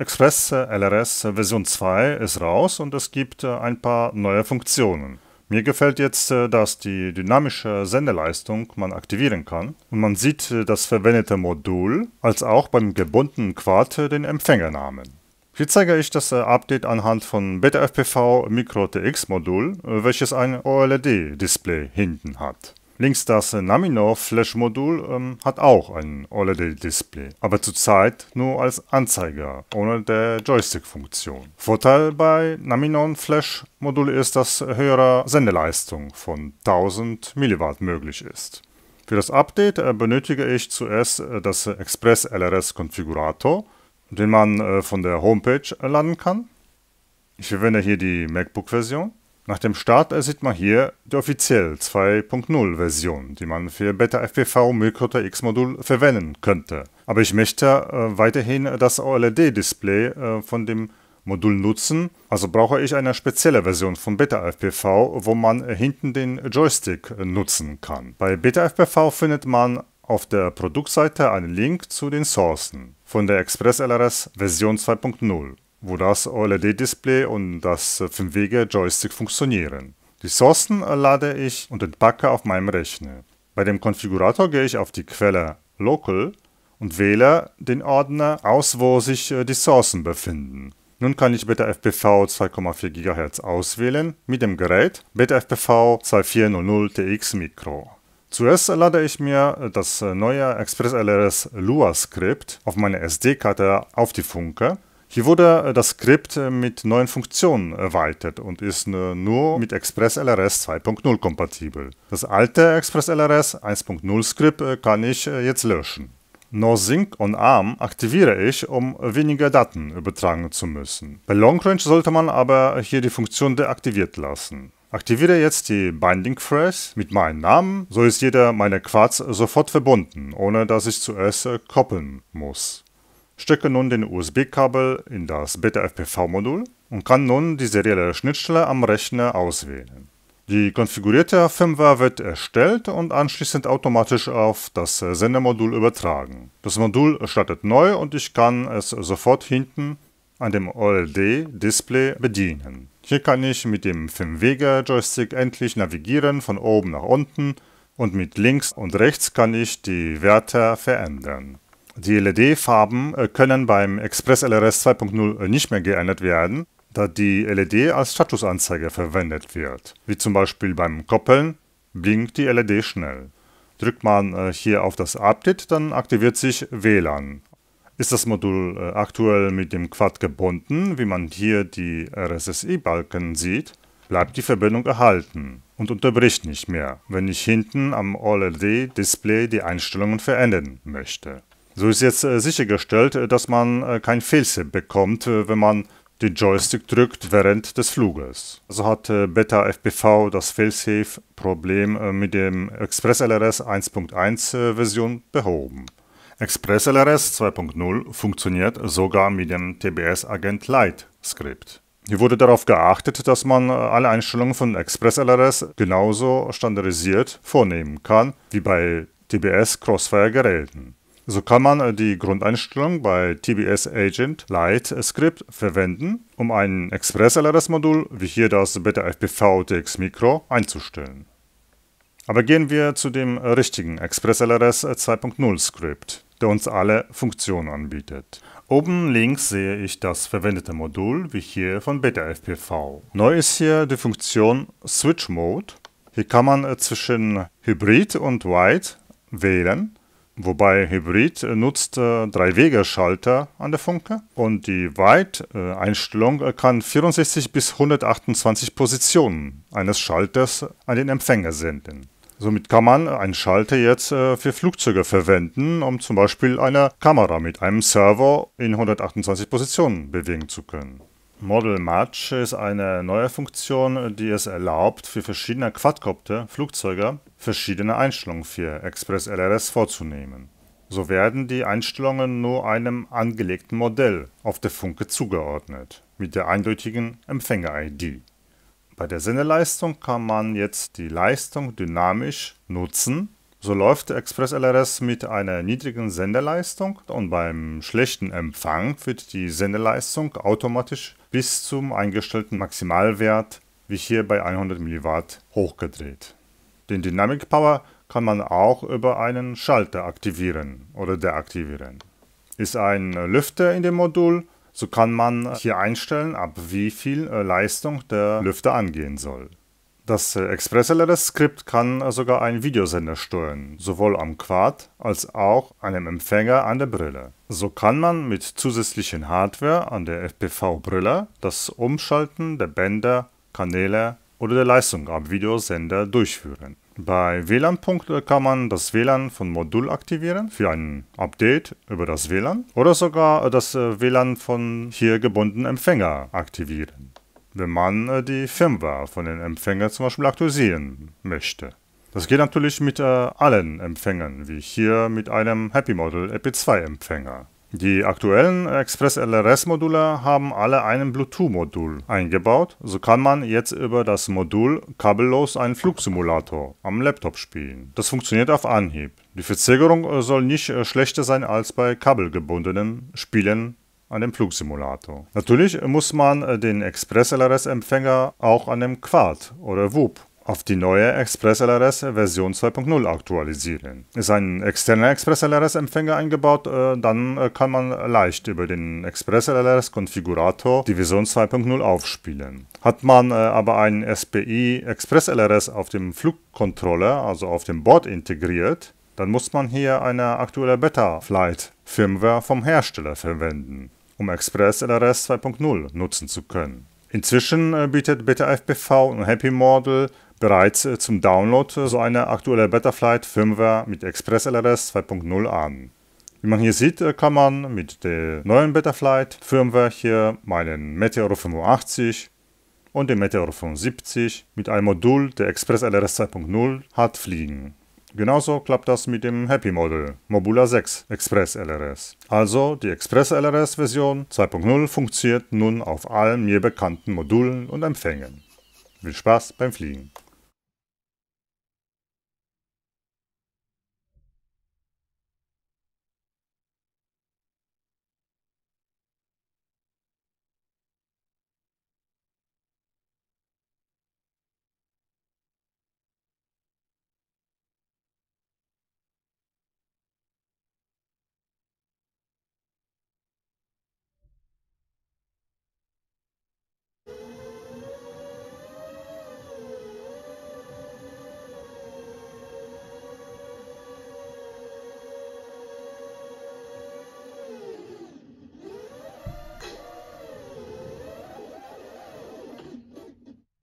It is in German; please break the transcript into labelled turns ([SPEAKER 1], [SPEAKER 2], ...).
[SPEAKER 1] Express äh, LRS äh, Version 2 ist raus und es gibt äh, ein paar neue Funktionen. Mir gefällt jetzt, dass die dynamische Sendeleistung man aktivieren kann und man sieht das verwendete Modul als auch beim gebundenen Quad den Empfängernamen. Hier zeige ich das Update anhand von BetaFPV MicroTX Modul, welches ein OLED-Display hinten hat. Links das Naminor Flash-Modul ähm, hat auch ein OLED-Display, aber zurzeit nur als Anzeiger, ohne der Joystick-Funktion. Vorteil bei Naminon Flash-Modul ist, dass höhere Sendeleistung von 1000 mW möglich ist. Für das Update äh, benötige ich zuerst äh, das Express LRS Konfigurator, den man äh, von der Homepage laden kann. Ich verwende hier die MacBook-Version. Nach dem Start sieht man hier die offiziell 2.0 Version, die man für Beta FPV Microter X Modul verwenden könnte. Aber ich möchte äh, weiterhin das OLED Display äh, von dem Modul nutzen, also brauche ich eine spezielle Version von Beta FPV, wo man hinten den Joystick äh, nutzen kann. Bei Beta FPV findet man auf der Produktseite einen Link zu den Sourcen von der Express LRS Version 2.0 wo das OLED-Display und das 5-Wege-Joystick funktionieren. Die Sourcen lade ich und entpacke auf meinem Rechner. Bei dem Konfigurator gehe ich auf die Quelle Local und wähle den Ordner aus, wo sich äh, die Sourcen befinden. Nun kann ich BetaFPV 2,4 GHz auswählen mit dem Gerät BetaFPV 2400TX Micro. Zuerst lade ich mir äh, das äh, neue ExpressLRS Lua Skript auf meine SD-Karte auf die Funke hier wurde äh, das Skript äh, mit neuen Funktionen erweitert und ist äh, nur mit ExpressLRS 2.0 kompatibel. Das alte ExpressLRS 1.0 Skript kann ich jetzt löschen. NoSync on ARM aktiviere ich, um weniger Daten übertragen zu müssen. Bei Longrange sollte man aber hier die Funktion deaktiviert lassen. Aktiviere jetzt die Binding Phrase mit meinem Namen, so ist jeder meiner Quads sofort verbunden, ohne dass ich zuerst koppeln muss stecke nun den USB-Kabel in das beta fpv modul und kann nun die serielle Schnittstelle am Rechner auswählen. Die konfigurierte Firmware wird erstellt und anschließend automatisch auf das Sendermodul übertragen. Das Modul startet neu und ich kann es sofort hinten an dem OLED-Display bedienen. Hier kann ich mit dem 5 joystick endlich navigieren von oben nach unten und mit links und rechts kann ich die Werte verändern. Die LED-Farben äh, können beim Express LRS 2.0 äh, nicht mehr geändert werden, da die LED als Statusanzeige verwendet wird. Wie zum Beispiel beim Koppeln blinkt die LED schnell. Drückt man äh, hier auf das Update, dann aktiviert sich WLAN. Ist das Modul aktuell mit dem Quad gebunden, wie man hier die RSSI-Balken sieht, bleibt die Verbindung erhalten und unterbricht nicht mehr, wenn ich hinten am OLED-Display die Einstellungen verändern möchte. So ist jetzt äh, sichergestellt, äh, dass man äh, kein Fehlsip bekommt, wenn man den Joystick drückt während des Fluges. So also hat Beta FPV das Failsafe-Problem mit dem Express LRS 1.1 Version behoben. Express LRS 2.0 funktioniert sogar mit dem TBS Agent Lite Skript. Hier wurde darauf geachtet, dass man alle Einstellungen von Express LRS genauso standardisiert vornehmen kann wie bei TBS Crossfire Geräten. So kann man äh, die Grundeinstellung bei TBS Agent Lite Script verwenden, um ein Express-LRS-Modul, wie hier das Beta FPV tx Micro, einzustellen. Aber gehen wir zu dem richtigen Express-LRS 2.0 Script, der uns alle Funktionen anbietet. Oben links sehe ich das verwendete Modul, wie hier von Beta FPV. Neu ist hier die Funktion Switch Mode. Hier kann man äh, zwischen Hybrid und White wählen Wobei Hybrid äh, nutzt äh, drei wege an der Funke und die Wide-Einstellung äh, äh, kann 64 bis 128 Positionen eines Schalters an den Empfänger senden. Somit kann man einen Schalter jetzt äh, für Flugzeuge verwenden, um zum Beispiel eine Kamera mit einem Server in 128 Positionen bewegen zu können. Model Match ist eine neue Funktion, die es erlaubt, für verschiedene Quadcopter, Flugzeuge, verschiedene Einstellungen für Express LRS vorzunehmen. So werden die Einstellungen nur einem angelegten Modell auf der Funke zugeordnet, mit der eindeutigen Empfänger-ID. Bei der Sendeleistung kann man jetzt die Leistung dynamisch nutzen so läuft Express LRS mit einer niedrigen Sendeleistung und beim schlechten Empfang wird die Sendeleistung automatisch bis zum eingestellten Maximalwert, wie hier bei 100 mW, hochgedreht. Den Dynamic Power kann man auch über einen Schalter aktivieren oder deaktivieren. Ist ein Lüfter in dem Modul, so kann man hier einstellen, ab wie viel äh, Leistung der Lüfter angehen soll. Das express ExpressLRS-Skript kann sogar einen Videosender steuern, sowohl am Quad als auch einem Empfänger an der Brille. So kann man mit zusätzlichen Hardware an der FPV-Brille das Umschalten der Bänder, Kanäle oder der Leistung am Videosender durchführen. Bei WLAN-Punkten kann man das WLAN von Modul aktivieren für ein Update über das WLAN oder sogar das äh, WLAN von hier gebundenen Empfänger aktivieren wenn man äh, die Firmware von den Empfängern zum Beispiel aktualisieren möchte. Das geht natürlich mit äh, allen Empfängern, wie hier mit einem Happy Model EP2-Empfänger. Die aktuellen Express LRS-Module haben alle einen Bluetooth-Modul eingebaut, so kann man jetzt über das Modul kabellos einen Flugsimulator am Laptop spielen. Das funktioniert auf Anhieb. Die Verzögerung äh, soll nicht äh, schlechter sein als bei kabelgebundenen Spielen an dem Flugsimulator. Natürlich muss man äh, den Express-LRS-Empfänger auch an dem Quad oder WUP auf die neue ExpressLRS Version 2.0 aktualisieren. Ist ein externer ExpressLRS Empfänger eingebaut, äh, dann äh, kann man leicht über den ExpressLRS Konfigurator die Version 2.0 aufspielen. Hat man aber einen SPI ExpressLRS auf dem Flugcontroller, also auf dem Board integriert, dann muss man hier eine aktuelle Beta Flight Firmware vom Hersteller verwenden um Express LRS 2.0 nutzen zu können. Inzwischen äh, bietet BetaFPV und Happy Model bereits äh, zum Download äh, so eine aktuelle Betaflight Firmware mit Express LRS 2.0 an. Wie man hier sieht, kann man mit der neuen Betaflight Firmware hier meinen Meteor 85 und den Meteor 75 mit einem Modul, der Express LRS 2.0 hat, fliegen. Genauso klappt das mit dem Happy Model Mobula 6 Express LRS. Also die Express LRS Version 2.0 funktioniert nun auf allen mir bekannten Modulen und Empfängen. Viel Spaß beim Fliegen!